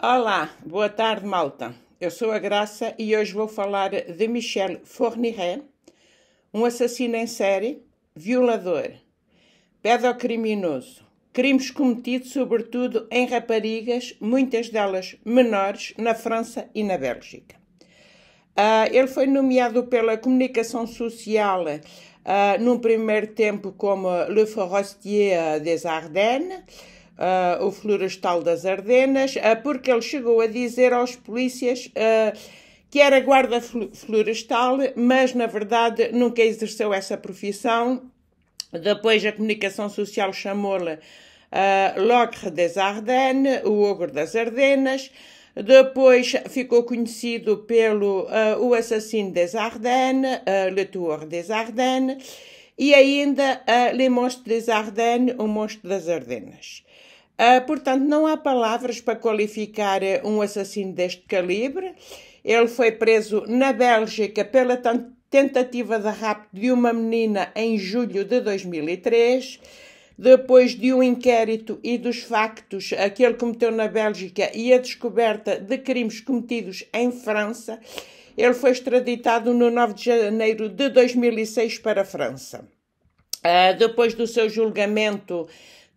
Olá, boa tarde, malta. Eu sou a Graça e hoje vou falar de Michel Fourniret, um assassino em série, violador, pedocriminoso, crimes cometidos sobretudo em raparigas, muitas delas menores, na França e na Bélgica. Uh, ele foi nomeado pela comunicação social uh, num primeiro tempo como Le Forestier des Ardennes, uh, o florestal das Ardenas, uh, porque ele chegou a dizer aos polícias ah, que era guarda florestal, mas na verdade nunca exerceu essa profissão. Depois a comunicação social chamou-lhe uh, L'Ocre des Ardennes, o Ogro das Ardenas. Depois ficou conhecido pelo uh, O Assassino des Ardennes, uh, Le Tour des Ardennes, e ainda uh, Le Monstre des Ardennes, O Monstro das Ardenas. Uh, portanto, não há palavras para qualificar eh, um assassino deste calibre. Ele foi preso na Bélgica pela tentativa de rapto de uma menina em julho de 2003. Depois de um inquérito e dos factos que ele cometeu na Bélgica e a descoberta de crimes cometidos em França, ele foi extraditado no 9 de janeiro de 2006 para a França. Uh, depois do seu julgamento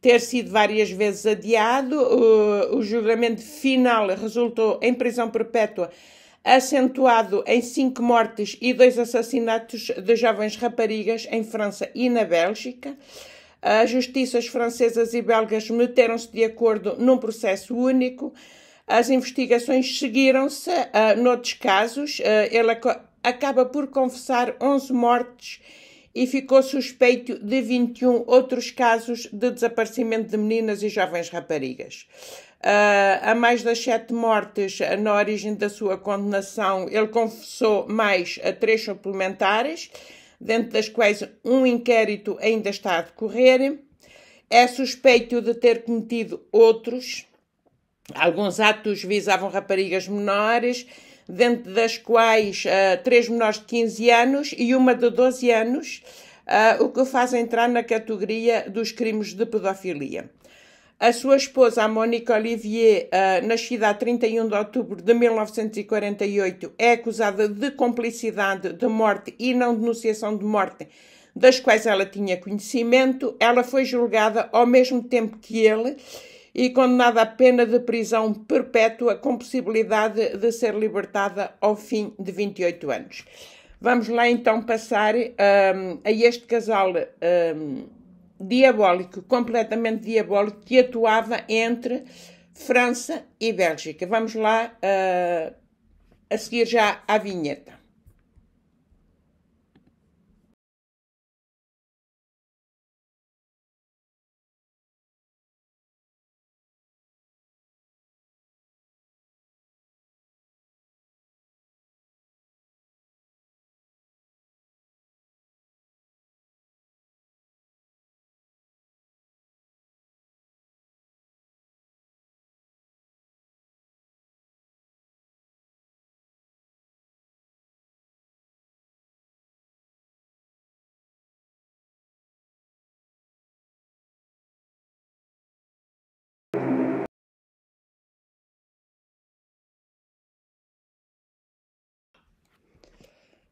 ter sido várias vezes adiado. O, o julgamento final resultou em prisão perpétua, acentuado em cinco mortes e dois assassinatos de jovens raparigas em França e na Bélgica. As justiças francesas e belgas meteram-se de acordo num processo único. As investigações seguiram-se uh, noutros casos. Uh, ele ac acaba por confessar 11 mortes e ficou suspeito de 21 outros casos de desaparecimento de meninas e jovens raparigas. Uh, a mais das sete mortes ah, na origem da sua condenação, ele confessou mais a três suplementares, dentro das quais um inquérito ainda está a decorrer. É suspeito de ter cometido outros. Alguns atos visavam raparigas menores dentro das quais uh, três menores de 15 anos e uma de 12 anos, uh, o que o faz entrar na categoria dos crimes de pedofilia. A sua esposa, a Mónica Olivier, uh, nascida a 31 de outubro de 1948, é acusada de complicidade de morte e não denunciação de morte, das quais ela tinha conhecimento. Ela foi julgada ao mesmo tempo que ele e condenada à pena de prisão perpétua com possibilidade de ser libertada ao fim de 28 anos. Vamos lá então passar um, a este casal um, diabólico, completamente diabólico, que atuava entre França e Bélgica. Vamos lá uh, a seguir já à vinheta.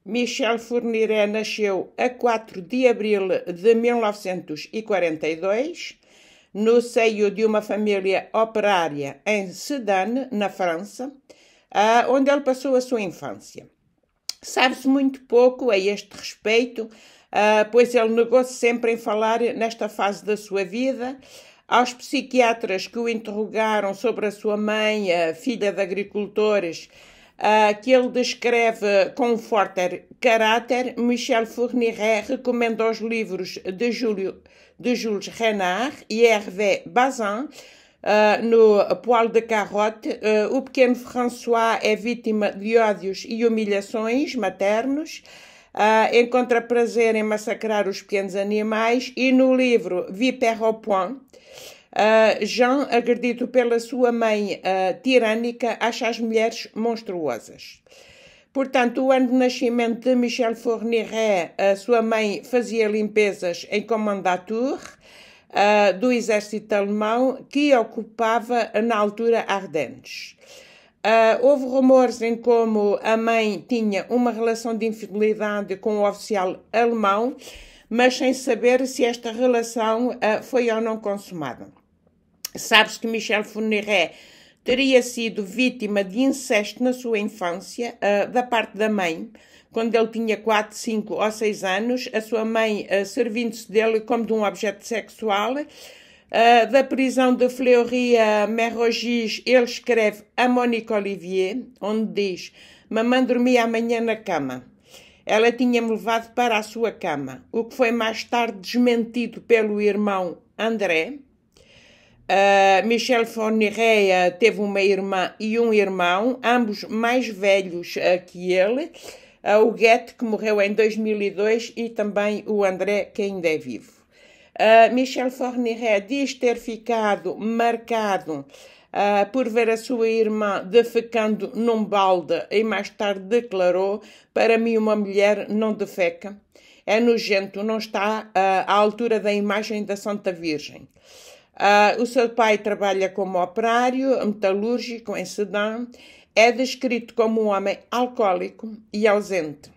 Michel Fourniret nasceu a 4 de abril de 1942 no seio de uma família operária em Sedan, na França, ah, onde ele passou a sua infância. Sabe-se muito pouco a este respeito, ah, pois ele negou-se sempre em falar nesta fase da sua vida. Aos psiquiatras que o interrogaram sobre a sua mãe, filha de agricultores, uh, que ele descreve com forte caráter, Michel Fourniret recomenda os livros de, Julio, de Jules Renard e Hervé Bazin, Uh, no Poal de Carrote, uh, ah, o pequeno François é vítima de ódios e humilhações maternos, uh, encontra prazer em massacrar os pequenos animais e no livro Vipère au Point, ah, Jean, agredido pela sua mãe uh, tirânica, acha as mulheres monstruosas. Portanto, o ano de nascimento de Michel Fourniret, a sua mãe fazia limpezas em Commandature uh, ah, do exército alemão, que ocupava, na altura, Ardennes. Uh, houve rumores em como a mãe tinha uma relação de infidelidade com o um oficial alemão, mas sem saber se esta relação uh, foi ou não consumada. Sabes que Michel Funeré teria sido vítima de incesto na sua infância, uh, da parte da mãe. Quando ele tinha 4, 5 ou 6 anos, a sua mãe uh, servindo-se dele como de um objeto sexual. Uh, da prisão de Fleury Merrogis ele escreve a Monique Olivier, onde diz: Mamãe dormia amanhã na cama. Ela tinha-me levado para a sua cama, o que foi mais tarde desmentido pelo irmão André, Uh, Michel Fourniret ah, teve uma irmã e um irmão, ambos mais velhos uh, que ele. Uh, o Goethe, que morreu em 2002, e também o André, que ainda é vivo. Michel Fourniret diz ter ficado marcado Uh, por ver a sua irmã defecando num balde e mais tarde declarou: Para mim, uma mulher não defeca. É nojento, não está uh, à altura da imagem da Santa Virgem. Uh, o seu pai trabalha como operário metalúrgico em Sedan, É descrito como um homem alcoólico e ausente.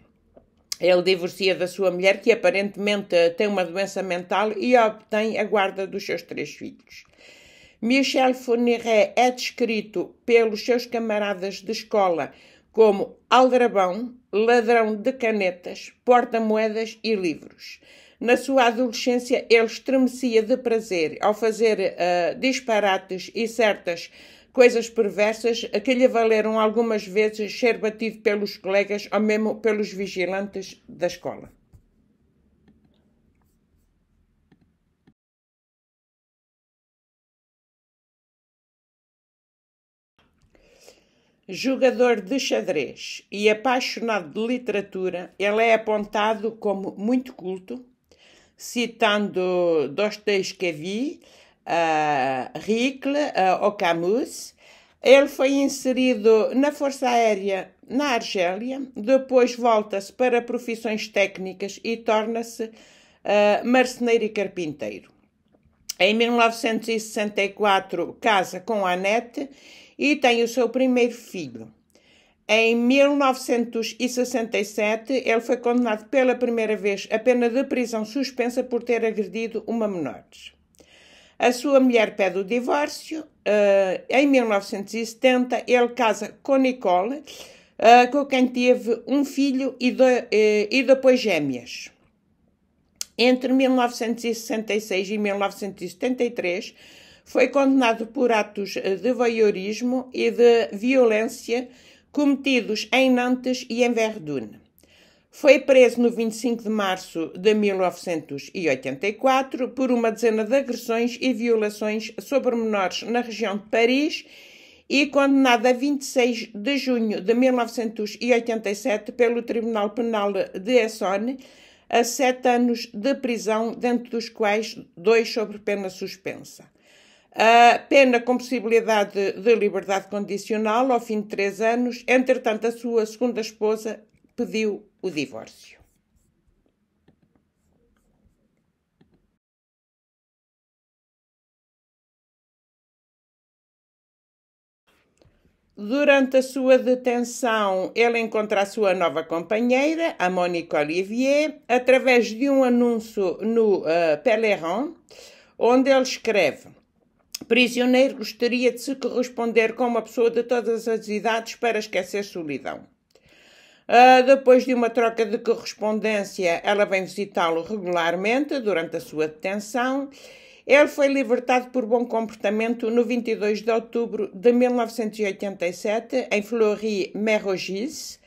Ele divorcia da sua mulher, que aparentemente tem uma doença mental, e obtém a guarda dos seus três filhos. Michel Fourniret é descrito pelos seus camaradas de escola como aldrabão, ladrão de canetas, porta-moedas e livros. Na sua adolescência, ele estremecia de prazer ao fazer uh, disparates e certas coisas perversas que lhe valeram algumas vezes ser batido pelos colegas ou mesmo pelos vigilantes da escola. Jogador de xadrez e apaixonado de literatura, ele é apontado como muito culto, citando Dostoevsky, uh, Rickle uh, ou Camus. Ele foi inserido na Força Aérea na Argélia, depois volta-se para profissões técnicas e torna-se uh, marceneiro e carpinteiro. Em 1964 casa com Anete e tem o seu primeiro filho. Em 1967, ele foi condenado pela primeira vez a pena de prisão suspensa por ter agredido uma menor. A sua mulher pede o divórcio. Uh, em 1970, ele casa com Nicole, uh, com quem teve um filho e, do, uh, e depois gêmeas. Entre 1966 e 1973, foi condenado por atos de voyeurismo e de violência cometidos em Nantes e em Verdun. Foi preso no 25 de março de 1984 por uma dezena de agressões e violações sobre menores na região de Paris e condenado a 26 de junho de 1987 pelo Tribunal Penal de Essonne a sete anos de prisão, dentro dos quais dois sobre pena suspensa a pena com possibilidade de liberdade condicional ao fim de três anos. Entretanto, a sua segunda esposa pediu o divórcio. Durante a sua detenção, ele encontra a sua nova companheira, a Monique Olivier, através de um anúncio no uh, Peleron, onde ele escreve: Prisioneiro gostaria de se corresponder com uma pessoa de todas as idades para esquecer solidão. Uh, depois de uma troca de correspondência, ela vem visitá-lo regularmente durante a sua detenção. Ele foi libertado por bom comportamento no 22 de outubro de 1987, em Fleury-Mérogis,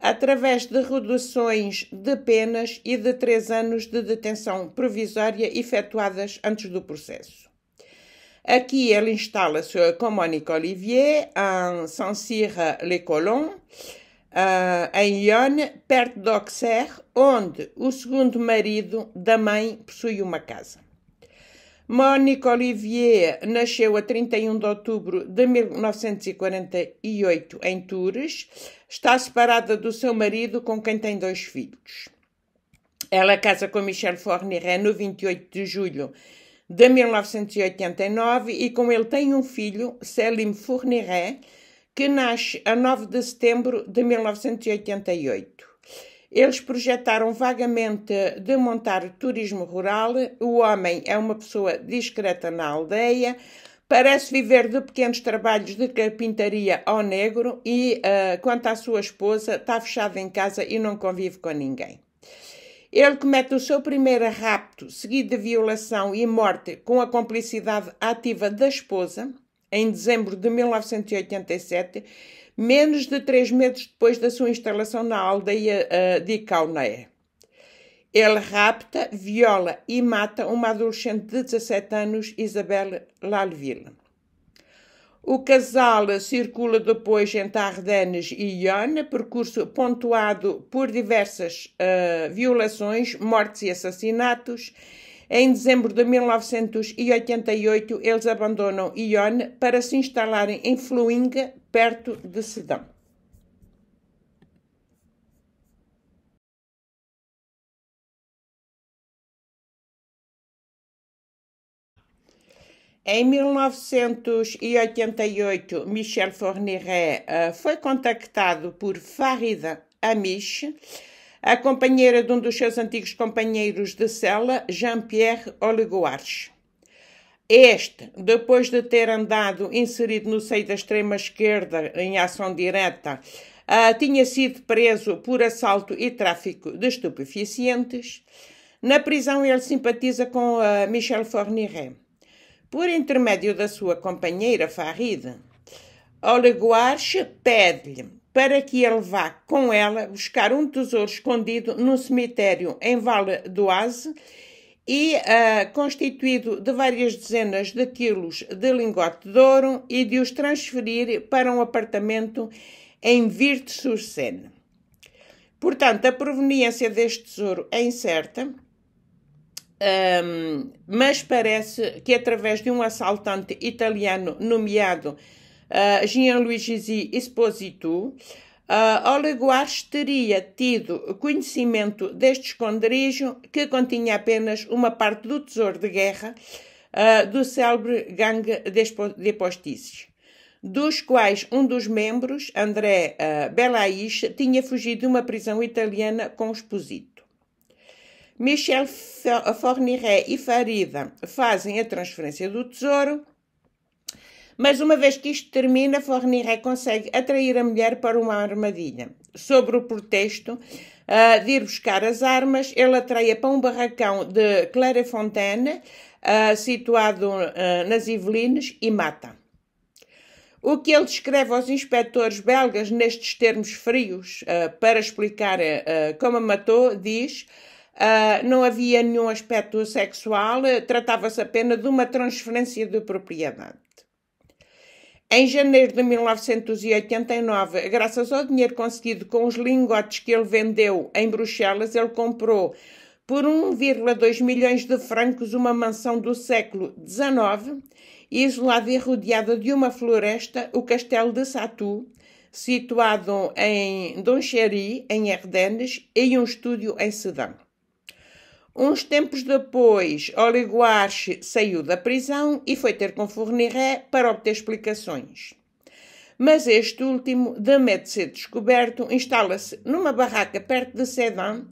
através de reduções de penas e de três anos de detenção provisória efetuadas antes do processo. Aqui é ela instala-se com Monique Olivier em Saint-Cyr-les-Colons, em euh, Yonne, perto de Auxerre, onde o segundo marido da mãe possui uma casa. Monique Olivier nasceu a 31 de outubro de 1948 em Tours. Está separada do seu marido, com quem tem dois filhos. Ela casa com Michel Fourniret no 28 de julho de 1989, e com ele tem um filho, Selim Fourniret, que nasce a 9 de setembro de 1988. Eles projetaram vagamente de montar turismo rural. O homem é uma pessoa discreta na aldeia, parece viver de pequenos trabalhos de carpintaria ao negro e, uh, quanto à sua esposa, está fechada em casa e não convive com ninguém. Ele comete o seu primeiro rapto, seguido de violação e morte, com a complicidade ativa da esposa, em dezembro de 1987, menos de três meses depois da sua instalação na aldeia eh, de Kaunaé. Ele rapta, viola e mata uma adolescente de 17 anos, Isabel Lalville. O casal circula depois entre Ardenes e Iona, percurso pontuado por diversas uh, violações, mortes e assassinatos. Em dezembro de 1988, eles abandonam Iona para se instalarem em Fluinga, perto de Sedão. Em 1988, Michel Fourniret uh, foi contactado por Farida Amish, a companheira de um dos seus antigos companheiros de cela, Jean-Pierre Olegoarche. Este, depois de ter andado inserido no seio da extrema-esquerda em ação direta, uh, tinha sido preso por assalto e tráfico de estupefacientes. Na prisão, ele simpatiza com uh, Michel Fourniret por intermédio da sua companheira Farid. Oleguarche pede-lhe para que ele vá com ela buscar um tesouro escondido no cemitério em Vale do Aze e uh, constituído de várias dezenas de quilos de lingote de ouro e de os transferir para um apartamento em Virte-sur-Seine. Portanto, a proveniência deste tesouro é incerta um, mas parece que através de um assaltante italiano nomeado uh, Gianluigi Esposito, uh, Oleguares teria tido conhecimento deste esconderijo que continha apenas uma parte do tesouro de guerra uh, do célebre gangue de postices, dos quais um dos membros, André uh, Belais, tinha fugido de uma prisão italiana com Esposito. Michel Forniré e Farida fazem a transferência do tesouro, mas uma vez que isto termina, Forniré consegue atrair a mulher para uma armadilha. Sobre o pretexto uh, de ir buscar as armas, ele atrai-a para um barracão de Clairefontaine, uh, situado uh, nas Ivelines, e mata. O que ele descreve aos inspectores belgas nestes termos frios, para explicar como a matou, diz Uh, não havia nenhum aspecto sexual, eh, tratava-se apenas de uma transferência de propriedade. Em janeiro de 1989, graças ao dinheiro conseguido com os lingotes que ele vendeu em Bruxelas, ele comprou por 1,2 milhões de francos uma mansão do século XIX, isolada e rodeada de uma floresta, o Castelo de Satu, situado em Donchery, em Ardennes, e um estúdio em Sedan. Uns tempos depois, Oliguache saiu da prisão e foi ter com Fourniré para obter explicações. Mas este último, de ser descoberto, instala-se numa barraca perto de Sedan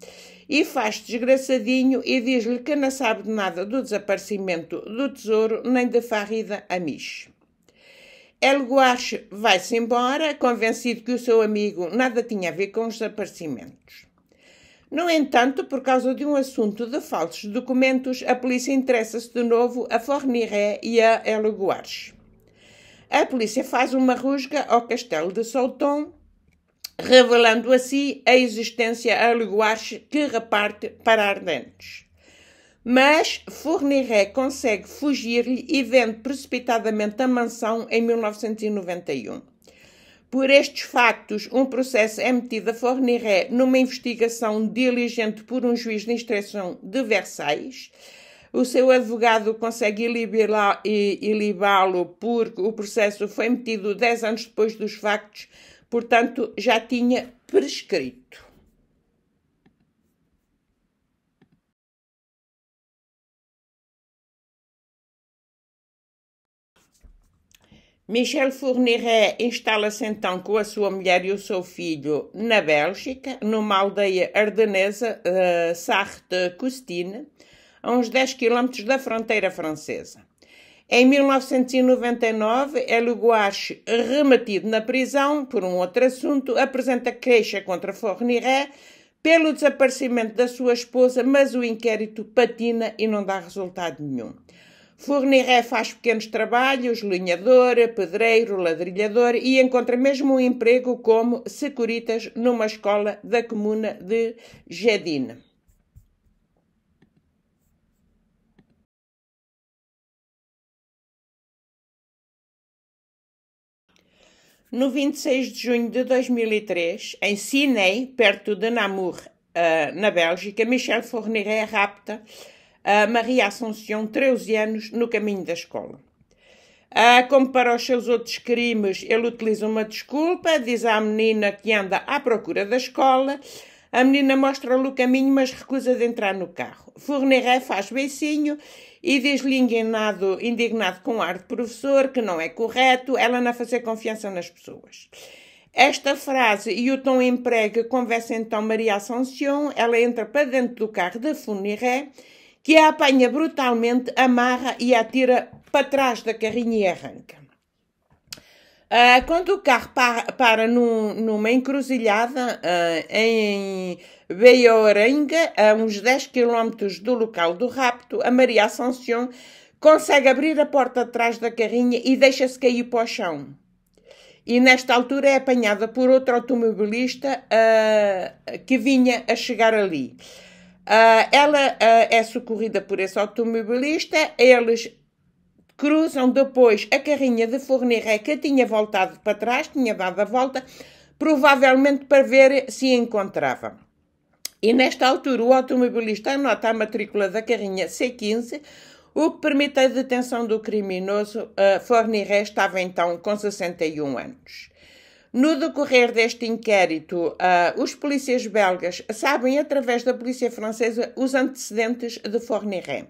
e faz desgraçadinho e diz-lhe que não sabe de nada do desaparecimento do tesouro nem da Farida Amish. El vai-se embora, convencido que o seu amigo nada tinha a ver com os desaparecimentos. No entanto, por causa de um assunto de falsos documentos, a polícia interessa-se de novo a Forniré e a Eluguares. A polícia faz uma rusga ao castelo de Souton, revelando assim a existência a Eluguares que reparte para Ardentes. Mas Forniré consegue fugir-lhe e vende precipitadamente a mansão em 1991. Por estes factos, um processo é metido a Forniré numa investigação diligente por um juiz de instrução de Versailles. O seu advogado consegue ilibá-lo porque o processo foi metido 10 anos depois dos factos, portanto já tinha prescrito. Michel Fourniret instala-se então com a sua mulher e o seu filho na Bélgica, numa aldeia ardenesa, uh, eh, Sarthe-Custine, a uns 10 quilómetros da fronteira francesa. Em 1999, El Gouache, remetido na prisão por um outro assunto, apresenta queixa contra Fourniret pelo desaparecimento da sua esposa, mas o inquérito patina e não dá resultado nenhum. Fournier é, faz pequenos trabalhos, linhador, pedreiro, ladrilhador e encontra mesmo um emprego como securitas numa escola da comuna de Jedine. No 26 de junho de 2003, em Sinei, perto de Namur, eh, na Bélgica, Michel é rapta a Maria Assunção, 13 anos, no caminho da escola. Ah, como para os seus outros crimes, ele utiliza uma desculpa, diz à menina que anda à procura da escola. A menina mostra-lhe o caminho, mas recusa de entrar no carro. Fourniret faz beicinho e diz-lhe indignado, indignado com ar de professor que não é correto ela não fazer confiança nas pessoas. Esta frase e o tom emprega conversam então Maria Assunção. Ela entra para dentro do carro de Fourniret que a apanha brutalmente, amarra e a atira para trás da carrinha e arranca. Uh, quando o carro para, para num, numa encruzilhada uh, em Beiorenga, a uns 10 quilómetros do local do rapto, a Maria Assunção consegue abrir a porta atrás da carrinha e deixa-se cair para o chão. E nesta altura é apanhada por outro automobilista uh, que vinha a chegar ali. Uh, ela uh, é socorrida por esse automobilista, eles cruzam depois a carrinha de é que tinha voltado para trás, tinha dado a volta, provavelmente para ver se encontrava. E nesta altura o automobilista anota a matrícula da carrinha C15, o que permite a detenção do criminoso. Uh, ah, Forniré estava então com 61 anos. No decorrer deste inquérito, uh, os polícias belgas sabem, através da polícia francesa, os antecedentes de Fornirem.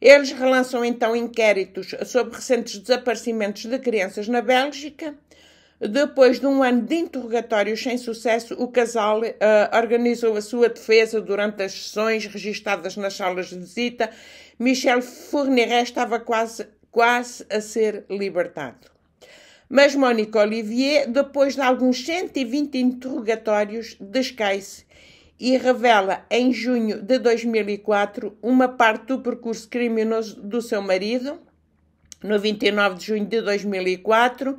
Eles relançam então inquéritos sobre recentes desaparecimentos de crianças na Bélgica. Depois de um ano de interrogatórios sem sucesso, o casal uh, organizou a sua defesa durante as sessões registadas nas salas de visita. Michel Fourniret estava quase, quase a ser libertado. Mas Mónica Olivier, depois de alguns 120 interrogatórios, descai-se e revela em junho de 2004 uma parte do percurso criminoso do seu marido. No 29 de junho de 2004,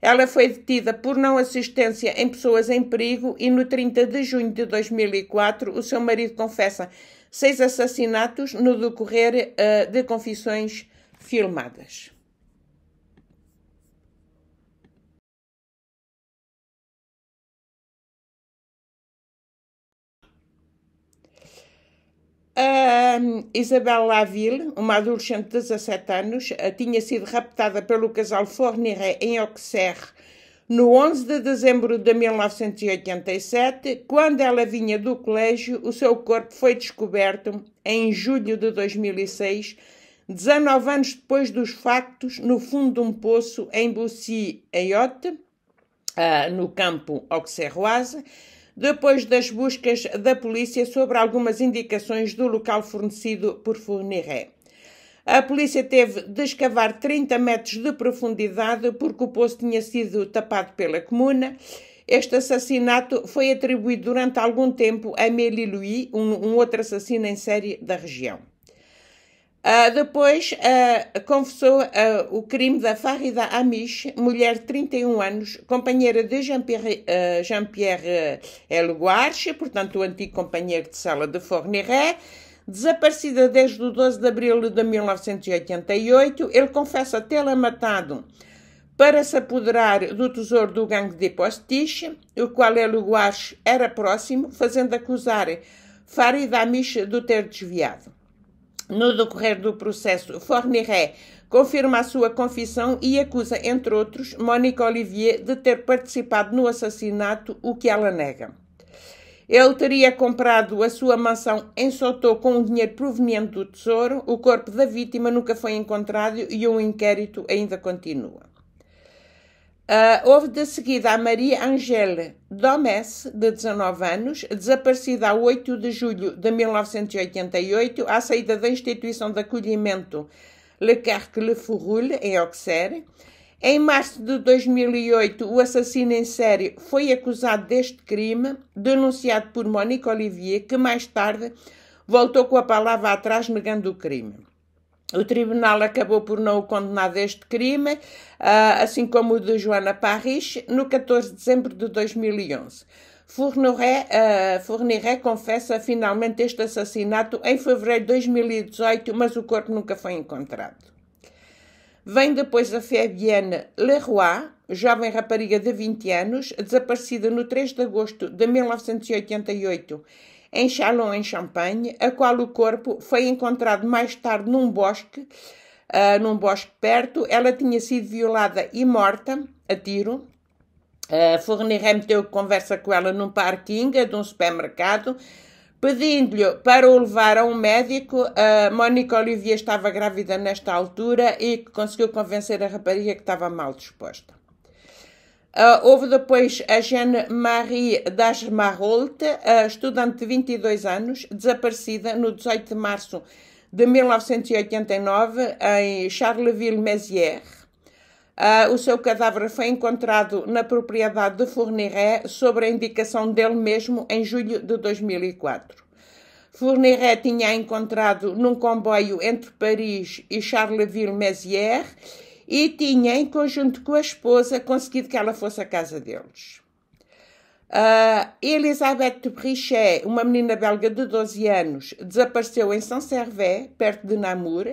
ela foi detida por não assistência em pessoas em perigo e no 30 de junho de 2004 o seu marido confessa seis assassinatos no decorrer uh, de confissões filmadas. A Isabel Laville, uma adolescente de 17 anos, eh, tinha sido raptada pelo casal Fourniret em Auxerre no 11 de dezembro de 1987. Quando ela vinha do colégio, o seu corpo foi descoberto em julho de 2006, 19 anos depois dos factos, no fundo de um poço em Bussy, ayotte ah, no campo Auxerroise depois das buscas da polícia sobre algumas indicações do local fornecido por Fourniré. A polícia teve de escavar 30 metros de profundidade porque o poço tinha sido tapado pela comuna. Este assassinato foi atribuído durante algum tempo a Meli Louis, um, um outro assassino em série da região. Uh, depois uh, confessou uh, o crime da Farida Amish, mulher de 31 anos, companheira de Jean-Pierre uh, Jean eh, Elguarche, portanto o antigo companheiro de sala de Forneret, desaparecida desde o 12 de abril de 1988. Ele confessa tê-la matado para se apoderar do tesouro do gangue de Postiche, o qual Elguarche era próximo, fazendo acusar Farida Amish de o ter desviado no decorrer do processo, Forniré confirma a sua confissão e acusa, entre outros, Mónica Olivier de ter participado no assassinato, o que ela nega. Ele teria comprado a sua mansão em Sotô com o dinheiro proveniente do tesouro, o corpo da vítima nunca foi encontrado e o inquérito ainda continua. Uh, houve de seguida a Maria Angele Domesse, de 19 anos, desaparecida a 8 de julho de 1988, à saída da instituição de acolhimento Le Carque Le Fourroule, em Auxerre. Em março de 2008, o assassino em série foi acusado deste crime, denunciado por Monique Olivier, que mais tarde voltou com a palavra atrás negando o crime. O tribunal acabou por não o condenar deste crime, ah, assim como o de Joana Parrish, no 14 de dezembro de 2011. Fourniré uh, confessa finalmente este assassinato em fevereiro de 2018, mas o corpo nunca foi encontrado. Vem depois a Fabienne Leroy, jovem rapariga de 20 anos, desaparecida no 3 de agosto de 1988 em Chalon, em Champagne, a qual o corpo foi encontrado mais tarde num bosque, uh, num bosque perto. Ela tinha sido violada e morta a tiro. Uh, Fournier Remeteu conversa com ela num parking de um supermercado, pedindo-lhe para o levar a um médico. Uh, ah, Mónica Olivier estava grávida nesta altura e conseguiu convencer a rapariga que estava mal disposta. Uh, houve depois a Jeanne-Marie Dasmarolte, uh, estudante de 22 anos, desaparecida no 18 de março de 1989 em Charleville-Mézières. Uh, o seu cadáver foi encontrado na propriedade de Fourniret, sobre a indicação dele mesmo, em julho de 2004. Fourniret tinha encontrado num comboio entre Paris e Charleville-Mézières e tinha, em conjunto com a esposa, conseguido que ela fosse à casa deles. Uh, Elisabeth Brichet, uma menina belga de 12 anos, desapareceu em São Servé, perto de Namur,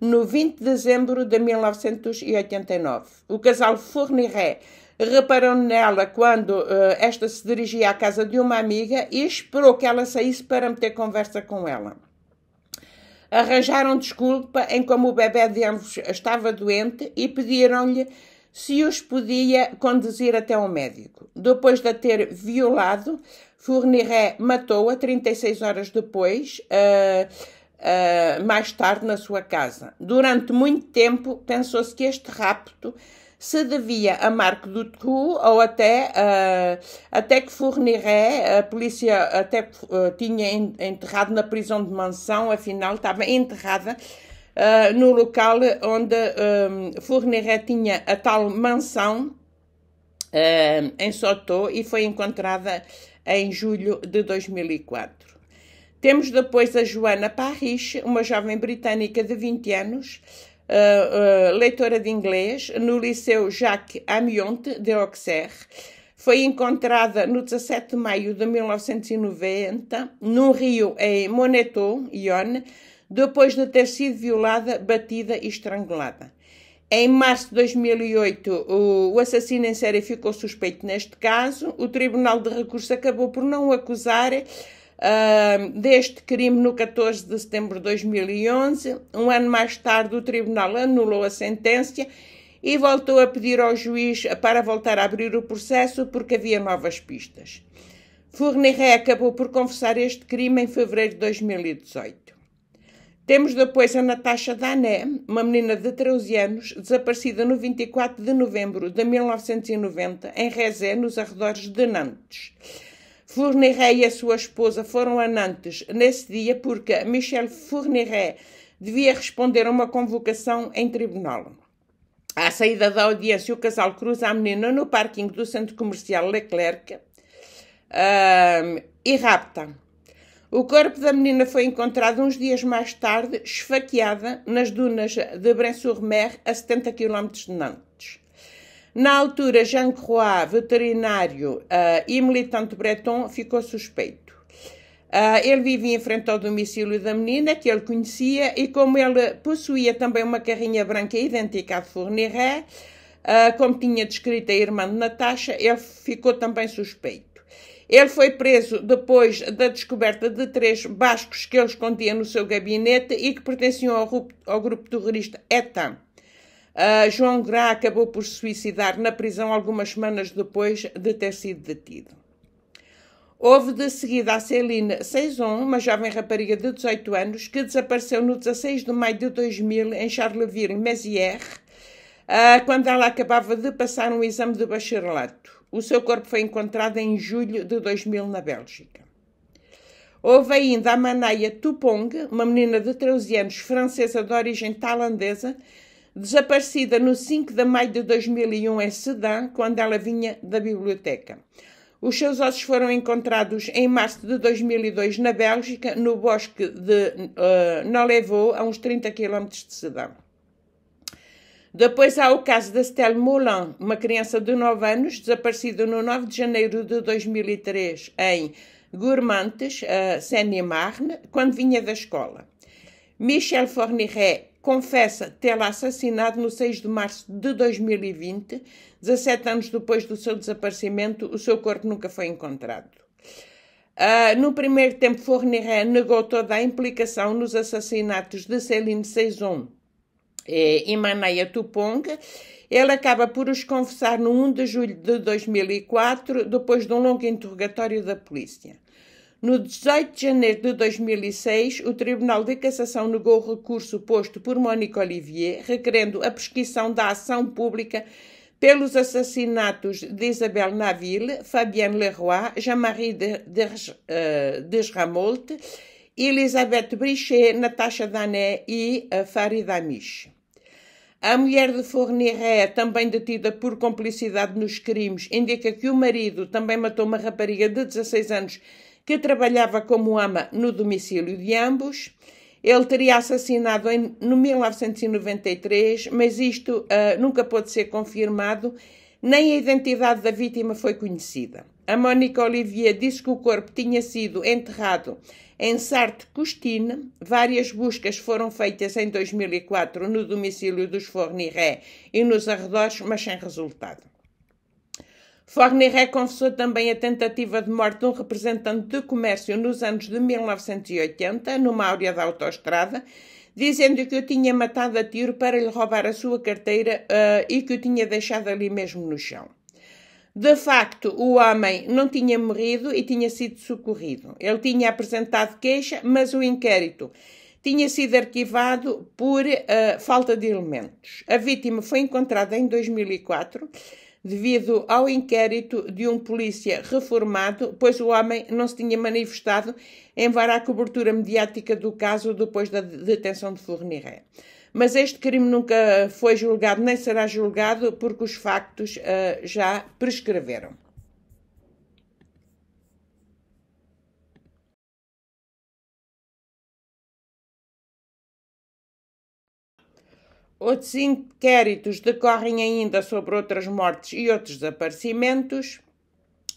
no 20 de dezembro de 1989. O casal Fourniret reparou nela quando uh, esta se dirigia à casa de uma amiga e esperou que ela saísse para meter conversa com ela. Arranjaram desculpa em como o bebê de ambos estava doente e pediram-lhe se os podia conduzir até um médico. Depois de a ter violado, Fourniret matou-a 36 horas depois, uh, uh, mais tarde, na sua casa. Durante muito tempo, pensou-se que este rapto se devia a Marc Dutroux ou até, uh, até que Fourniret, a polícia até uh, tinha enterrado na prisão de mansão, afinal estava enterrada uh, no local onde um, Fourniret tinha a tal mansão em Sotô e foi encontrada em julho de 2004. Temos depois a Joana Parrish, uma jovem britânica de 20 anos, uh, leitora de inglês no Liceu Jacques Amionte de Auxerre. Foi encontrada no 17 de maio de 1990 num rio em Monetou, Yonne, depois de ter sido violada, batida e estrangulada. Em março de 2008, o assassino em série ficou suspeito neste caso. O Tribunal de Recurso acabou por não acusar uh, deste crime no 14 de setembro de 2011. Um ano mais tarde, o tribunal anulou a sentença e voltou a pedir ao juiz para voltar a abrir o processo porque havia novas pistas. Fourniret acabou por confessar este crime em fevereiro de 2018. Temos depois a Natasha Dané, uma menina de 13 anos, desaparecida no 24 de novembro de 1990 em Rezé, nos arredores de Nantes. Fourniret e a sua esposa foram a Nantes nesse dia porque Michel Fourniret devia responder a uma convocação em tribunal. À saída da audiência, o casal cruza a menina no parking do centro comercial Leclerc uh, e rapta. O corpo da menina foi encontrado uns dias mais tarde, esfaqueada, nas dunas de Brens-sur-Mer, a 70 km de Nantes. Na altura, Jean Croix, veterinário uh, e militante breton, ficou suspeito. Uh, ele vivia em frente ao domicílio da menina, que ele conhecia, e como ele possuía também uma carrinha branca idêntica à de Fourniret, uh, como tinha descrito a irmã de Natasha, ele ficou também suspeito. Ele foi preso depois da descoberta de três bascos que ele escondia no seu gabinete e que pertenciam ao, grupo terrorista ETA. Uh, João Gra acabou por se suicidar na prisão algumas semanas depois de ter sido detido. Houve de seguida a Celine Saison, uma jovem rapariga de 18 anos, que desapareceu no 16 de maio de 2000 em Charleville-Mézières, uh, quando ela acabava de passar um exame de bacharelato. O seu corpo foi encontrado em julho de 2000 na Bélgica. Houve ainda a Manaya Tupong, uma menina de 13 anos, francesa de origem tailandesa, desaparecida no 5 de maio de 2001 em Sedan, quando ela vinha da biblioteca. Os seus ossos foram encontrados em março de 2002 na Bélgica, no bosque de uh, Nolevaux, a uns 30 km de Sedan. Depois há o caso da Stelle Moulin, uma criança de 9 anos, desaparecida no 9 de janeiro de 2003 em Gourmantes, uh, Seine-et-Marne, quando vinha da escola. Michel Forniret confessa tê-la assassinado no 6 de março de 2020, 17 anos depois do seu desaparecimento, o seu corpo nunca foi encontrado. Uh, no primeiro tempo, Fourniret negou toda a implicação nos assassinatos de Céline Saison e Maneia Tupong. Ele acaba por os confessar no 1 de julho de 2004, depois de um longo interrogatório da polícia. No 18 de janeiro de 2006, o Tribunal de Cassação negou o recurso posto por Mónica Olivier, requerendo a prescrição da ação pública pelos assassinatos de Isabel Naville, Fabienne Leroy, Jean-Marie Desramolte, de, de, eh, Elisabeth Brichet, Natasha Dané e eh, Farida Amish. A mulher de Fournier é também detida por complicidade nos crimes, indica que o marido também matou uma rapariga de 16 anos que trabalhava como ama no domicílio de ambos. Ele teria assassinado em no 1993, mas isto uh, nunca pôde ser confirmado, nem a identidade da vítima foi conhecida. A Mónica Olivier disse que o corpo tinha sido enterrado em Sarthe-Costine. Várias buscas foram feitas em 2004 no domicílio dos Forniré e nos arredores, mas sem resultado. Forney reconfessou é também a tentativa de morte de um representante de comércio nos anos de 1980, numa áurea da autoestrada, dizendo que o tinha matado a tiro para lhe roubar a sua carteira uh, e que o tinha deixado ali mesmo no chão. De facto, o homem não tinha morrido e tinha sido socorrido. Ele tinha apresentado queixa, mas o inquérito tinha sido arquivado por uh, falta de elementos. A vítima foi encontrada em 2004 devido ao inquérito de um polícia reformado, pois o homem não se tinha manifestado em vara à cobertura mediática do caso depois da detenção de Fourniret. Mas este crime nunca foi julgado nem será julgado porque os factos uh, já prescreveram. Outros inquéritos decorrem ainda sobre outras mortes e outros desaparecimentos.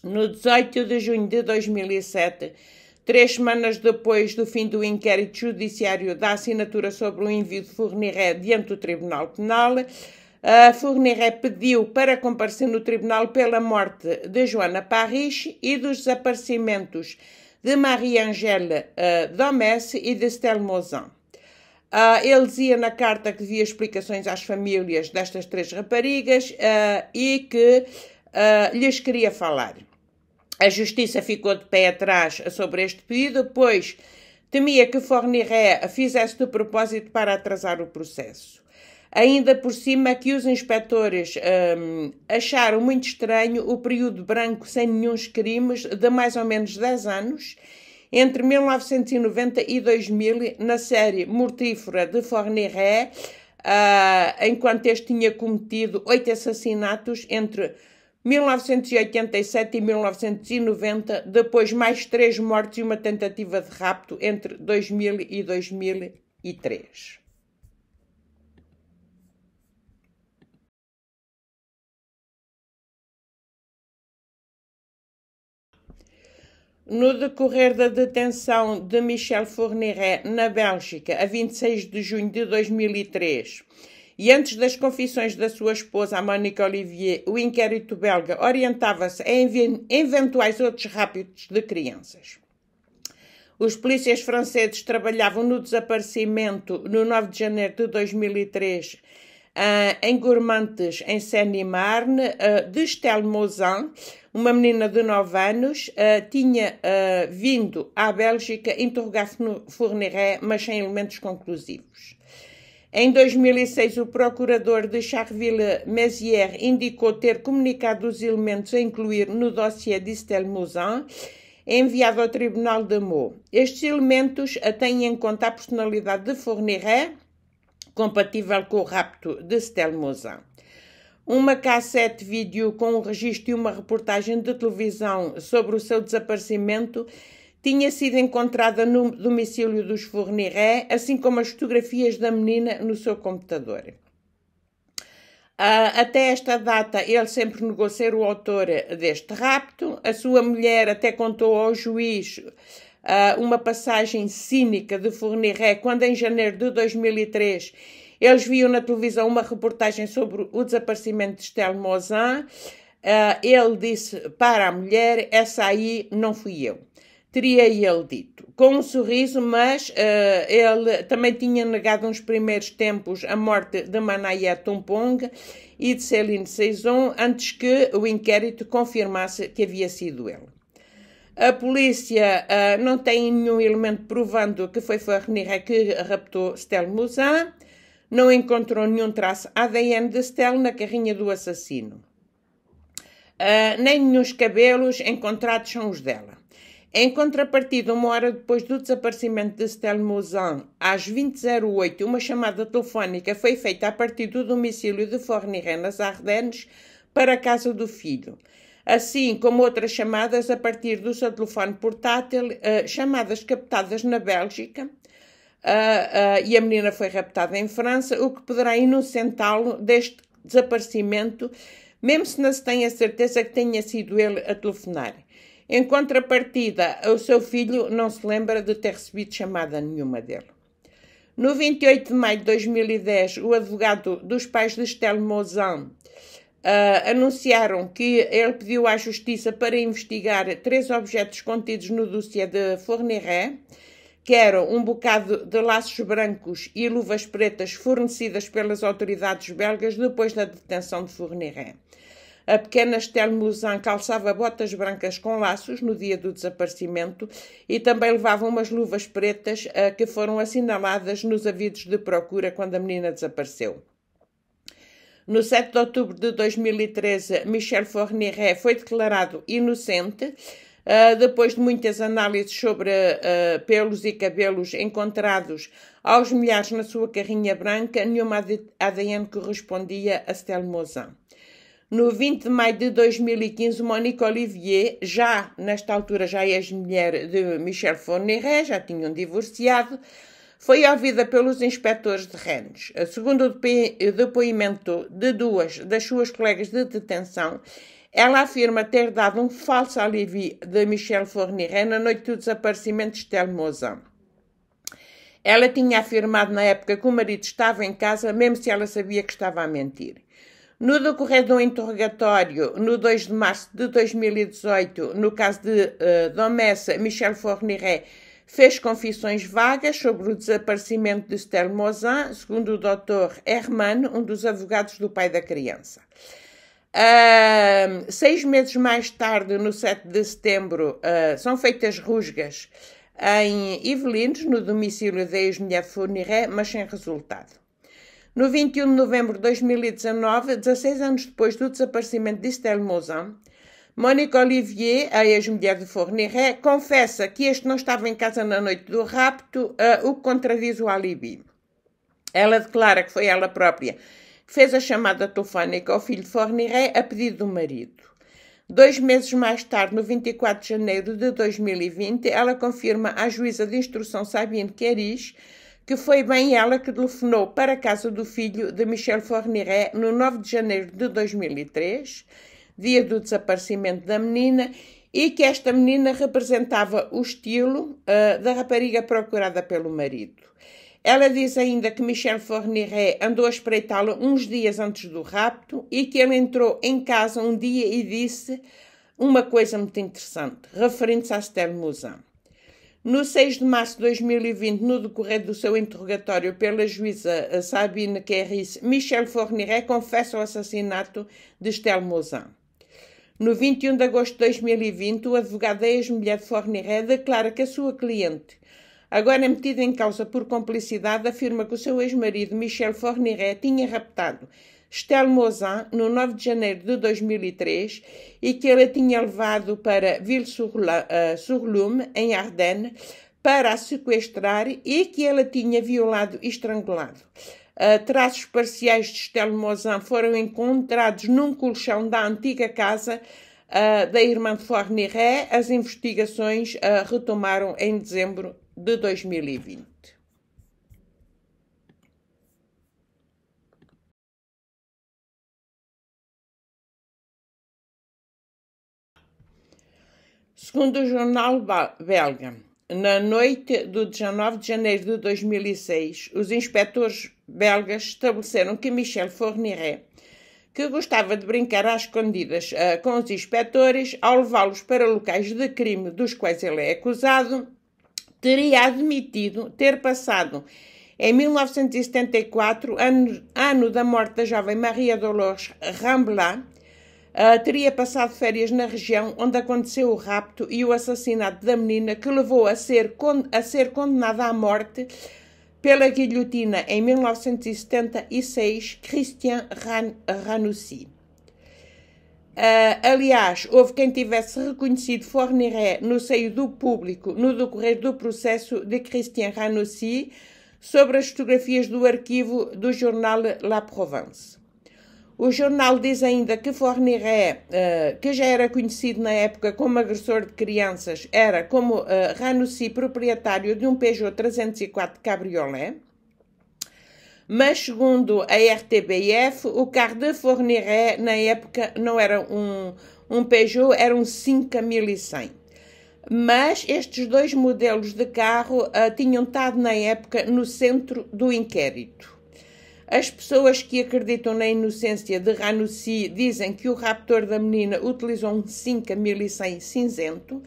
No 18 de junho de 2007, três semanas depois do fim do inquérito judiciário da assinatura sobre o envio de Fourniré diante do Tribunal Penal, a Fourniré pediu para comparecer no tribunal pela morte de Joana Parrish e dos desaparecimentos de Marie-Angèle uh, eh, Domesse e de Stelmozan. Uh, ele dizia na carta que devia explicações às famílias destas três raparigas uh, e que uh, lhes queria falar. A justiça ficou de pé atrás sobre este pedido, pois temia que Forniré fizesse de propósito para atrasar o processo. Ainda por cima que os inspectores um, acharam muito estranho o período branco sem nenhum crimes de mais ou menos 10 anos entre 1990 e 2000 na série mortífera de Forniré, uh, ah, enquanto este tinha cometido oito assassinatos entre 1987 e 1990, depois mais três mortes e uma tentativa de rapto entre 2000 e 2003. No decorrer da detenção de Michel Fourniret na Bélgica, a 26 de junho de 2003, e antes das confissões da sua esposa, Mónica Olivier, o inquérito belga orientava-se a eventuais outros raptos de crianças. Os polícias franceses trabalhavam no desaparecimento no 9 de janeiro de 2003 ah, em Gourmantes, em Seine-et-Marne, ah, de Stelmozan, uma menina de 9 anos, uh, tinha uh, vindo à Bélgica interrogar Fourniret, mas sem elementos conclusivos. Em 2006, o procurador de Charville Mézières indicou ter comunicado os elementos a incluir no dossiê de Estelle Mouzin, enviado ao Tribunal de Meaux. Estes elementos têm em conta a personalidade de Fourniret, compatível com o rapto de Estelle Mouzin uma cassete vídeo com um registro e uma reportagem de televisão sobre o seu desaparecimento tinha sido encontrada no domicílio dos Fourniré, assim como as fotografias da menina no seu computador. Uh, até esta data, ele sempre negou ser o autor deste rapto. A sua mulher até contou ao juiz uh, uma passagem cínica de Fourniré quando, em janeiro de 2003, eles viam na televisão uma reportagem sobre o desaparecimento de Estelle Mozan. Uh, ele disse para a mulher: Essa aí não fui eu. Teria ele dito, com um sorriso, mas uh, ele também tinha negado nos primeiros tempos a morte de Manaya Tumpong e de Céline Saison antes que o inquérito confirmasse que havia sido ele. A polícia uh, não tem nenhum elemento provando que foi Farniré que raptou Stel Mouzin não encontrou nenhum traço ADN de Stell na carrinha do assassino. Uh, nem nos cabelos encontrados são os dela. Em contrapartida, uma hora depois do desaparecimento de Stell Mouzan, às 20.08, uma chamada telefónica foi feita a partir do domicílio de Forniré, nas Ardennes, para a casa do filho. Assim como outras chamadas a partir do seu telefone portátil, uh, chamadas captadas na Bélgica, uh, e a menina foi raptada em França, o que poderá inocentá-lo deste desaparecimento, mesmo se não se tenha certeza que tenha sido ele a telefonar. Em contrapartida, o seu filho não se lembra de ter recebido chamada nenhuma dele. No 28 de maio de 2010, o advogado dos pais de Estelle Mozan uh, ah, anunciaram que ele pediu à justiça para investigar três objetos contidos no dossiê de Fourniret, que eram um bocado de laços brancos e luvas pretas fornecidas pelas autoridades belgas depois da detenção de Fourniret. A pequena Estelle Mouzin calçava botas brancas com laços no dia do desaparecimento e também levava umas luvas pretas eh, que foram assinaladas nos avisos de procura quando a menina desapareceu. No 7 de outubro de 2013, Michel Fourniret foi declarado inocente Uh, depois de muitas análises sobre uh, pelos e cabelos encontrados aos milhares na sua carrinha branca, nenhuma ADN correspondia a Stelmozan. No 20 de maio de 2015, Monique Olivier, já nesta altura já ex-mulher de Michel Fourniret, já tinham divorciado, foi ouvida pelos inspectores de Rennes. Segundo o depoimento de duas das suas colegas de detenção, ela afirma ter dado um falso alívio de Michel Fournier na noite do desaparecimento de Telmosa. Ela tinha afirmado na época que o marido estava em casa, mesmo se ela sabia que estava a mentir. No decorrer de um interrogatório, no 2 de março de 2018, no caso de uh, eh, Domessa, Michel Fourniret fez confissões vagas sobre o desaparecimento de Stelmozan, segundo o Dr. Herman, um dos advogados do pai da criança. Uh, seis meses mais tarde, no 7 de setembro, uh, são feitas rusgas em Ivelines, no domicílio da ex-mulher Fourniret, mas sem resultado. No 21 de novembro de 2019, 16 anos depois do desaparecimento de Estelle Mouzan, Mónica Olivier, a ex-mulher de Fourniret, confessa que este não estava em casa na noite do rapto, uh, o que contradiz o alibi. Ela declara que foi ela própria fez a chamada telefónica ao filho Forniré a pedido do marido. Dois meses mais tarde, no 24 de janeiro de 2020, ela confirma à juíza de instrução Sabine Queris que foi bem ela que telefonou para a casa do filho de Michel Forniré no 9 de janeiro de 2003, dia do desaparecimento da menina, e que esta menina representava o estilo uh, da rapariga procurada pelo marido. Ela diz ainda que Michel Fourniret andou a espreitá-lo uns dias antes do rapto e que ele entrou em casa um dia e disse uma coisa muito interessante, referindo-se a Esther Mouzan. No 6 de março de 2020, no decorrer do seu interrogatório pela juíza eh, Sabine Kerris, Michel Fourniret confessa o assassinato de Estelle Mouzan. No 21 de agosto de 2020, o advogado da ex-mulher de Fourniret declara que a sua cliente, agora metido em causa por complicidade, afirma que o seu ex-marido, Michel Fourniret, tinha raptado Estelle Mozan no 9 de janeiro de 2003 e que ele a tinha levado para Ville-sur-Lume, em Ardennes, para a sequestrar e que ela tinha violado e estrangulado. Uh, traços parciais de Estelle Mozan foram encontrados num colchão da antiga casa uh, da irmã de Forniret. As investigações uh, retomaram em dezembro de 2020. Segundo o jornal belga, na noite do 19 de janeiro de 2006, os inspectores belgas estabeleceram que Michel Fourniret, que gostava de brincar às escondidas uh, com os inspectores, ao levá-los para locais de crime dos quais ele é acusado, teria admitido ter passado em 1974, ano, ano da morte da jovem Maria Dolores Rambla, uh, teria passado férias na região onde aconteceu o rapto e o assassinato da menina que levou a ser, a ser condenada à morte pela guilhotina em 1976, Christian Ran Ranussi. Uh, aliás, houve quem tivesse reconhecido Forniré no seio do público no decorrer do processo de Christian Ranocchi sobre as fotografias do arquivo do jornal La Provence. O jornal diz ainda que Forniré, uh, que já era conhecido na época como agressor de crianças, era, como uh, proprietário de um Peugeot 304 Cabriolet mas segundo a RTBF, o carro de Fourniré na época não era um, um Peugeot, era um 5100 mas estes dois modelos de carro uh, tinham estado na época no centro do inquérito. As pessoas que acreditam na inocência de Ranussi dizem que o raptor da menina utilizou um 5100 cinzento,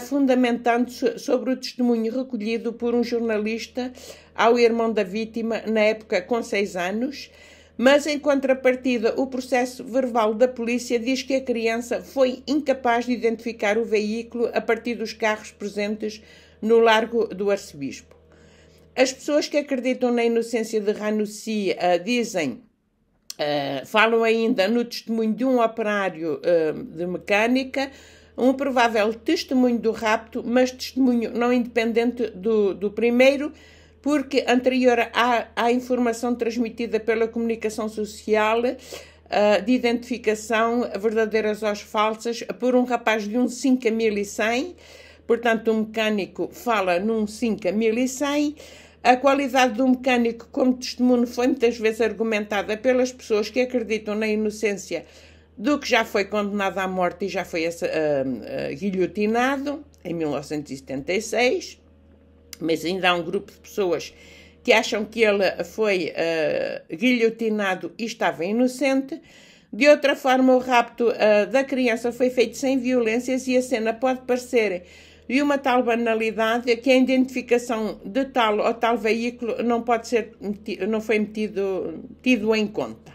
fundamentando se sobre o testemunho recolhido por um jornalista ao irmão da vítima, na época com seis anos. Mas, em contrapartida, o processo verbal da polícia diz que a criança foi incapaz de identificar o veículo a partir dos carros presentes no largo do arcebispo. As pessoas que acreditam na inocência de Ranussi uh, eh, dizem Uh, falam ainda no testemunho de um operário uh, de mecânica um provável testemunho do rapto, mas testemunho não independente do, do primeiro, porque anterior à, à, informação transmitida pela comunicação social uh, de identificação verdadeiras ou falsas por um rapaz de um 5100, portanto o um mecânico fala num 5100, a qualidade do mecânico como testemunho foi muitas vezes argumentada pelas pessoas que acreditam na inocência do que já foi condenado à morte e já foi uh, uh, guilhotinado em 1976, mas ainda há um grupo de pessoas que acham que ele foi uh, guilhotinado e estava inocente. De outra forma, o rapto uh, da criança foi feito sem violências e a cena pode parecer de uma tal banalidade que a identificação de tal ou tal veículo não pode ser não foi metido tido em conta.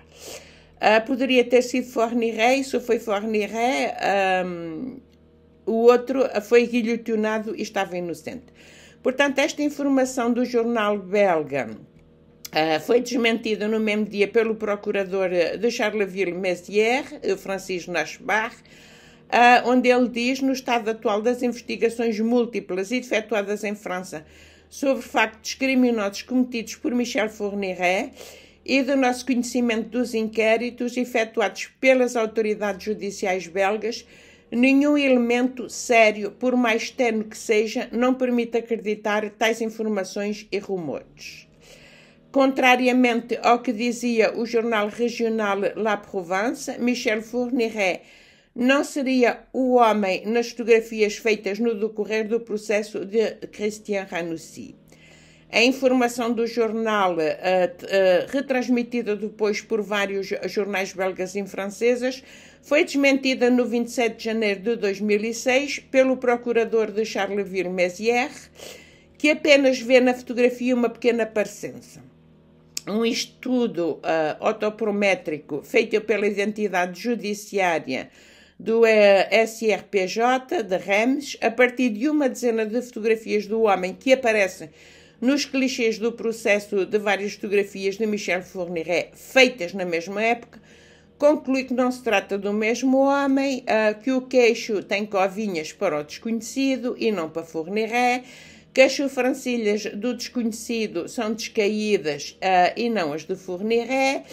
Uh, poderia ter sido Forniré, isso foi Forniré. Um, o outro foi guilhotinado e estava inocente. Portanto, esta informação do jornal belga uh, foi desmentida no mesmo dia pelo procurador ah, de Charleville Mézières, eh, Francis Nasbach, uh, onde ele diz: no estado atual das investigações múltiplas efetuadas em França sobre factos criminosos cometidos por Michel Fornieret e do nosso conhecimento dos inquéritos efetuados pelas autoridades judiciais belgas, nenhum elemento sério, por mais terno que seja, não permite acreditar tais informações e rumores. Contrariamente ao que dizia o jornal regional La Provence, Michel Fourniret não seria o homem nas fotografias feitas no decorrer do processo de Christian Ranussi a informação do jornal, uh, uh, retransmitida depois por vários jornais belgas e franceses, foi desmentida no 27 de janeiro de 2006 pelo procurador de Charleville Mézières, que apenas vê na fotografia uma pequena parecença. Um estudo uh, eh, autoprométrico feito pela identidade judiciária do SRPJ de Rems, a partir de uma dezena de fotografias do homem que aparecem nos clichês do processo de várias fotografias de Michel Fourniret feitas na mesma época, conclui que não se trata do mesmo homem, ah, que o queixo tem covinhas para o desconhecido e não para Fourniret, que as sofrancilhas do desconhecido são descaídas ah, e não as de Fourniret,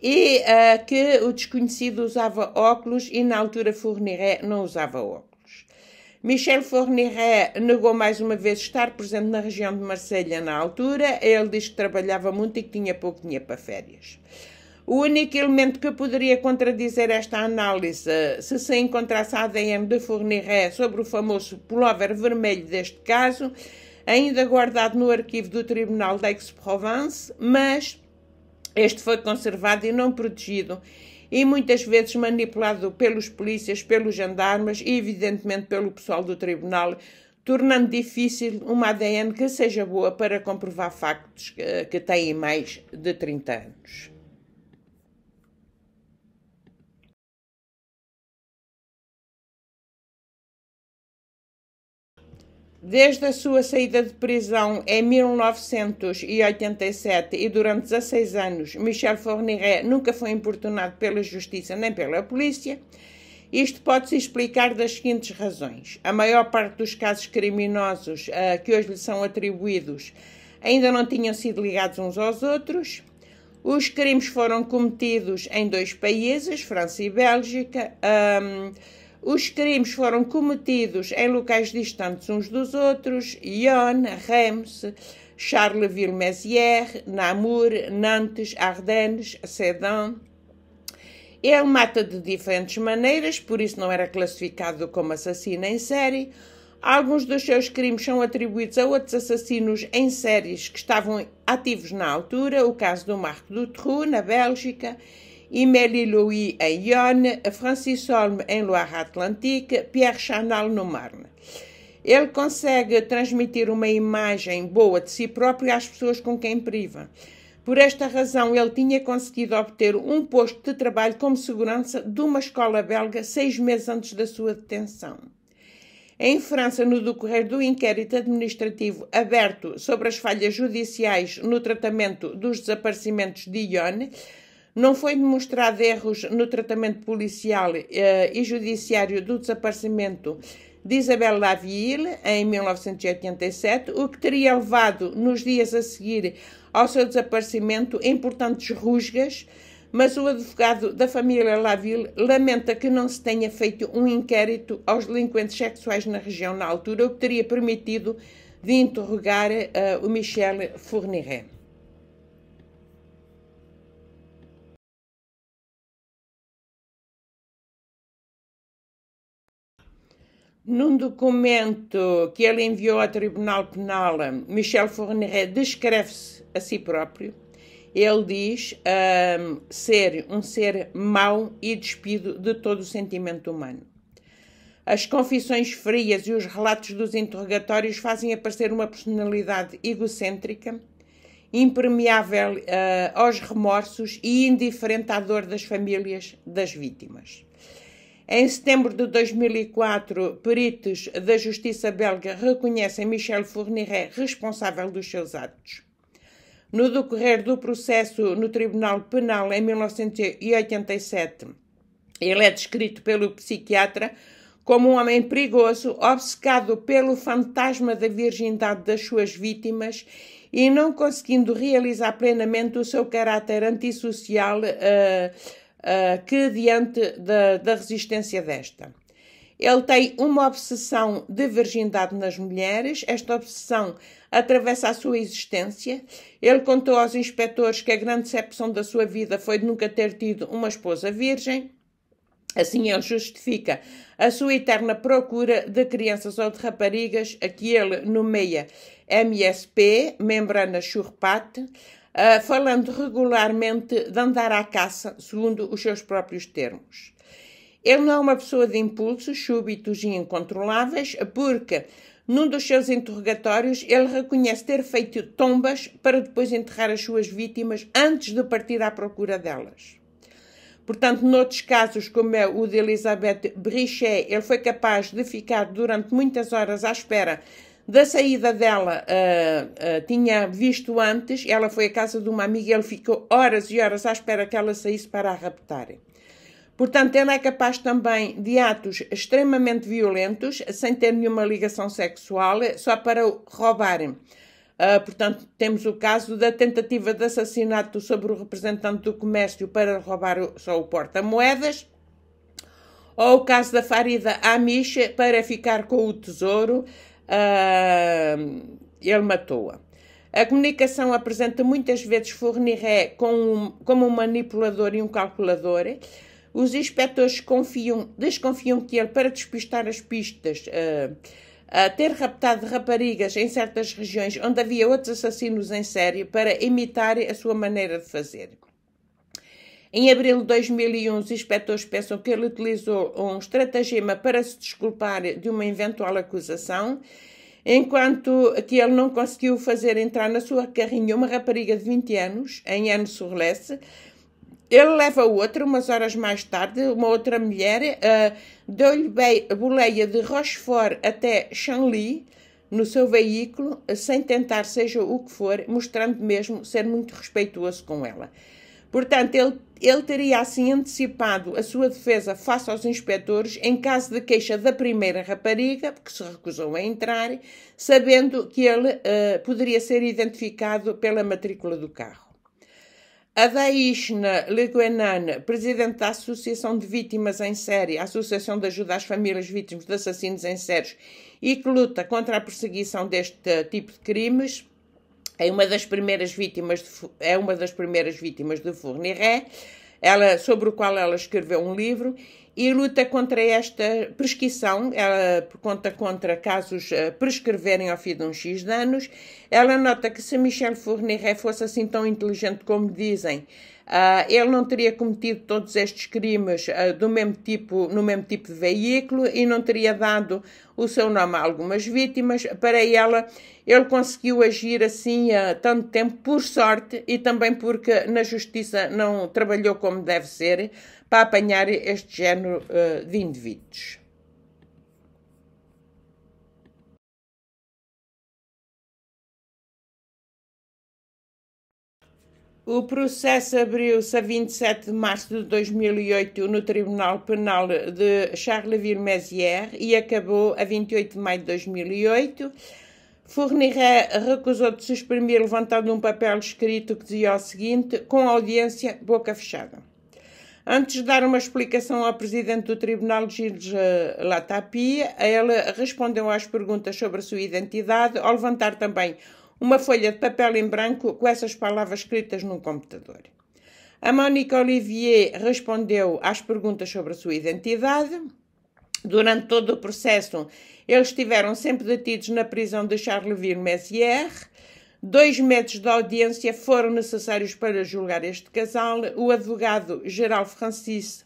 e ah, que o desconhecido usava óculos e na altura Fourniret não usava óculos. Michel Fourniret negou mais uma vez estar presente na região de Marselha na altura. Ele diz que trabalhava muito e que tinha pouco dinheiro para férias. O único elemento que poderia contradizer esta análise, se se encontrasse a ADN de Fourniret sobre o famoso pullover vermelho deste caso, ainda guardado no arquivo do Tribunal d'Aix-Provence, mas este foi conservado e não protegido e muitas vezes manipulado pelos polícias, pelos gendarmes e, evidentemente, pelo pessoal do tribunal, tornando difícil uma ADN que seja boa para comprovar factos eh, que têm mais de 30 anos. Desde a sua saída de prisão em 1987 e durante 16 anos, Michel Fourniret nunca foi importunado pela justiça nem pela polícia. Isto pode-se explicar das seguintes razões. A maior parte dos casos criminosos uh, que hoje lhe são atribuídos ainda não tinham sido ligados uns aos outros. Os crimes foram cometidos em dois países, França e Bélgica. Ehm, os crimes foram cometidos em locais distantes uns dos outros, Yon, Reims, Charleville-Mézières, Namur, Nantes, Ardennes, Sedan. Ele é mata de diferentes maneiras, por isso não era classificado como assassino em série. Alguns dos seus crimes são atribuídos a outros assassinos em séries que estavam ativos na altura, o caso do Marco Dutroux, na Bélgica, Imélie-Louis em Yonne, Francis Holme em Loire-Atlantique, Pierre Chanal no Marne. Ele consegue transmitir uma imagem boa de si próprio às pessoas com quem priva. Por esta razão, ele tinha conseguido obter um posto de trabalho como segurança de uma escola belga seis meses antes da sua detenção. Em França, no decorrer do inquérito administrativo aberto sobre as falhas judiciais no tratamento dos desaparecimentos de Ione, não foi demonstrado erros no tratamento policial eh, e judiciário do desaparecimento de Isabel Laville em 1987, o que teria levado, nos dias a seguir ao seu desaparecimento, importantes rusgas, mas o advogado da família Laville lamenta que não se tenha feito um inquérito aos delinquentes sexuais na região na altura, o que teria permitido de interrogar uh, o Michel Fourniret. Num documento que ele enviou ao Tribunal Penal, Michel Fournier descreve-se a si próprio. Ele diz um, ser um ser mau e despido de todo o sentimento humano. As confissões frias e os relatos dos interrogatórios fazem aparecer uma personalidade egocêntrica, impermeável uh, aos remorsos e indiferente à dor das famílias das vítimas. Em setembro de 2004, peritos da justiça belga reconhecem Michel Fourniret responsável dos seus atos. No decorrer do processo no Tribunal Penal em 1987, ele é descrito pelo psiquiatra como um homem perigoso, obcecado pelo fantasma da virgindade das suas vítimas e não conseguindo realizar plenamente o seu caráter antissocial. Uh, ah, que diante da, da resistência desta. Ele tem uma obsessão de virgindade nas mulheres, esta obsessão atravessa a sua existência. Ele contou aos inspectores que a grande decepção da sua vida foi de nunca ter tido uma esposa virgem. Assim, ele justifica a sua eterna procura de crianças ou de raparigas, a que ele nomeia MSP, membrana churpate, ah, falando regularmente de andar à caça, segundo os seus próprios termos. Ele não é uma pessoa de impulsos súbitos e incontroláveis, porque num dos seus interrogatórios ele reconhece ter feito tombas para depois enterrar as suas vítimas antes de partir à procura delas. Portanto, noutros casos, como é o de Elizabeth Brichet, ele foi capaz de ficar durante muitas horas à espera da saída dela, uh, uh, tinha visto antes, ela foi à casa de uma amiga, e ele ficou horas e horas à espera que ela saísse para a raptar. Portanto, ela é capaz também de atos extremamente violentos, sem ter nenhuma ligação sexual, só para roubarem. Uh, ah, portanto, temos o caso da tentativa de assassinato sobre o representante do comércio para roubar o, só o porta-moedas, ou o caso da Farida Amish para ficar com o tesouro, uh, ele matou-a. A comunicação apresenta muitas vezes Fourniret como, como um manipulador e um calculador. Os inspectores confiam, desconfiam que ele, para despistar as pistas, uh, uh, ter raptado raparigas em certas regiões onde havia outros assassinos em série para imitar a sua maneira de fazer. Em abril de 2001, os inspectores pensam que ele utilizou um estratagema para se desculpar de uma eventual acusação, enquanto que ele não conseguiu fazer entrar na sua carrinha uma rapariga de 20 anos, em Anne Surlesse. Ele leva outra, umas horas mais tarde, uma outra mulher, uh, deu-lhe boleia de Rochefort até Chanli, no seu veículo, sem tentar seja o que for, mostrando mesmo ser muito respeituoso com ela. Portanto, ele, ele teria assim antecipado a sua defesa face aos inspectores em caso de queixa da primeira rapariga, que se recusou a entrar, sabendo que ele uh, poderia ser identificado pela matrícula do carro. Adaishna Leguenan, presidente da Associação de Vítimas em Série, a Associação de Ajuda às Famílias Vítimas de Assassinos em Séries e que luta contra a perseguição deste eh, tipo de crimes, é uma das primeiras vítimas de, é uma das primeiras vítimas de Fourniret, ela, sobre o qual ela escreveu um livro e luta contra esta prescrição, ela conta contra casos a eh, prescreverem ao fim de uns X anos. Ela nota que se Michel Fourniret fosse assim tão inteligente como dizem, ah, ele não teria cometido todos estes crimes ah, do mesmo tipo, no mesmo tipo de veículo e não teria dado o seu nome a algumas vítimas. Para ela, ele conseguiu agir assim há ah, tanto tempo por sorte e também porque na justiça não trabalhou como deve ser para apanhar este género de indivíduos. O processo abriu-se a 27 de março de 2008 no Tribunal Penal de Charleville-Mézières e acabou a 28 de maio de 2008. Fourniret recusou de exprimir levantando um papel escrito que dizia o seguinte: com audiência, boca fechada. Antes de dar uma explicação ao presidente do tribunal, Gilles eh, Latapia, ele respondeu às perguntas sobre a sua identidade, ao levantar também uma folha de papel em branco com essas palavras escritas num computador. A Mónica Olivier respondeu às perguntas sobre a sua identidade. Durante todo o processo, eles estiveram sempre detidos na prisão de charleville messier Dois meses de audiência foram necessários para julgar este casal. O advogado-geral Francis uh,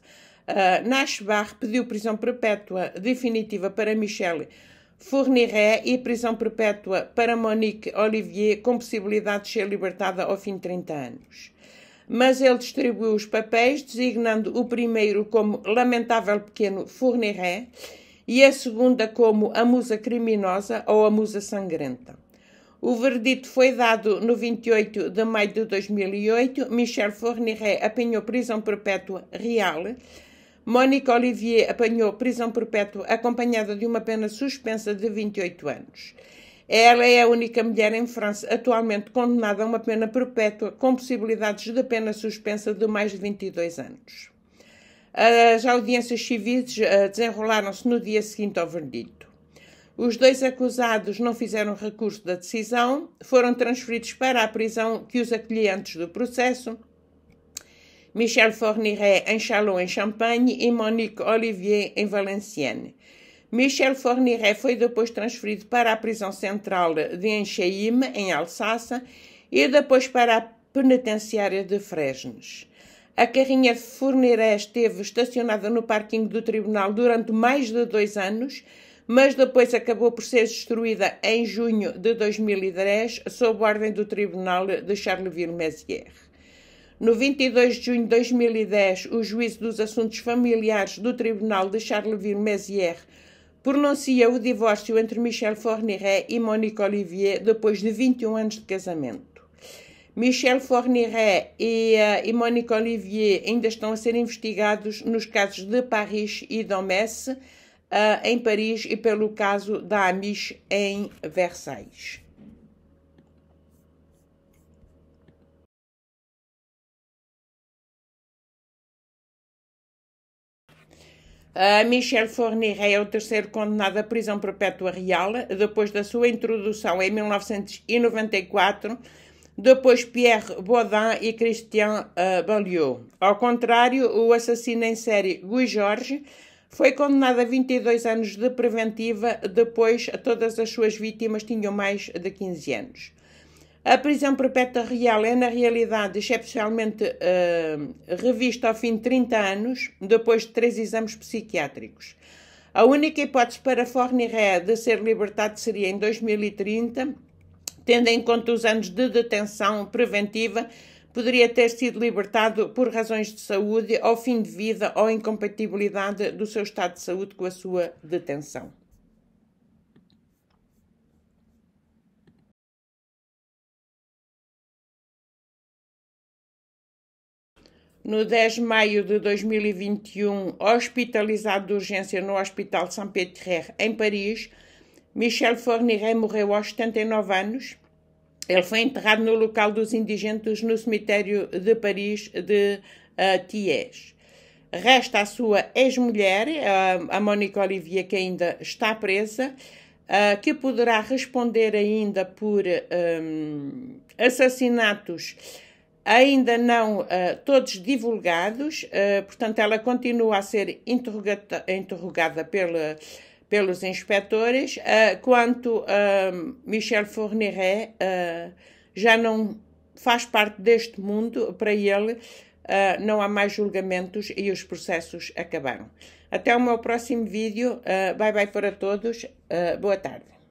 eh, Nashbar pediu prisão perpétua definitiva para Michelle Fourniret e prisão perpétua para Monique Olivier, com possibilidade de ser libertada ao fim de 30 anos. Mas ele distribuiu os papéis, designando o primeiro como lamentável pequeno Fourniret e a segunda como a musa criminosa ou a musa sangrenta. O verdito foi dado no 28 de maio de 2008. Michel Fourniret apanhou prisão perpétua real Mónica Olivier apanhou prisão perpétua acompanhada de uma pena suspensa de 28 anos. Ela é a única mulher em França atualmente condenada a uma pena perpétua com possibilidades de pena suspensa de mais de 22 anos. As audiências civis eh, desenrolaram-se no dia seguinte ao verdito. Os dois acusados não fizeram recurso da decisão, foram transferidos para a prisão que os acolhia antes do processo Michel Fourniret em Chalon em Champagne, e Monique Olivier em Valenciennes. Michel Fourniret foi depois transferido para a prisão central de Encheim, em Alsácia, e depois para a penitenciária de Fresnes. A carrinha de esteve estacionada no parquinho do tribunal durante mais de dois anos, mas depois acabou por ser destruída em junho de 2010, sob ordem do tribunal de Charleville-Mézières. No 22 de junho de 2010, o juiz dos assuntos familiares do Tribunal de Charleville-Mézières pronuncia o divórcio entre Michel Fourniret e Monique Olivier depois de 21 anos de casamento. Michel Fourniret e, uh, e Monique Olivier ainda estão a ser investigados nos casos de Paris e Domesse, uh, em Paris, e pelo caso da Amish em Versailles. Uh, Michel Fournier é o terceiro condenado à prisão perpétua real, depois da sua introdução em 1994, depois Pierre Baudin e Christian uh, eh, Balliot. Ao contrário, o assassino em série Guy Jorge foi condenado a 22 anos de preventiva, depois todas as suas vítimas tinham mais de 15 anos. Ah, a prisão perpétua real é, na realidade, é excepcionalmente uh, ah, revista ao fim de 30 anos, depois de três exames psiquiátricos. A única hipótese para Forniré de ser libertado seria em 2030, tendo em conta os anos de detenção preventiva, poderia ter sido libertado por razões de saúde, ao fim de vida ou incompatibilidade do seu estado de saúde com a sua detenção. no 10 de maio de 2021, hospitalizado de urgência no Hospital saint pierre em Paris, Michel Fourniret morreu aos 79 anos. Ele foi enterrado no local dos indigentes no cemitério de Paris de uh, Thiers. Resta a sua ex-mulher, uh, a Mónica Olivier, que ainda está presa, uh, que poderá responder ainda por um, assassinatos ainda não uh, todos divulgados, uh, portanto, ela continua a ser interrogada pela, pelos inspectores. Uh, quanto a Michel Fourniret, já não faz parte deste mundo, para ele não há mais julgamentos e os processos acabaram. Até o meu próximo vídeo. bye bye para todos. boa tarde.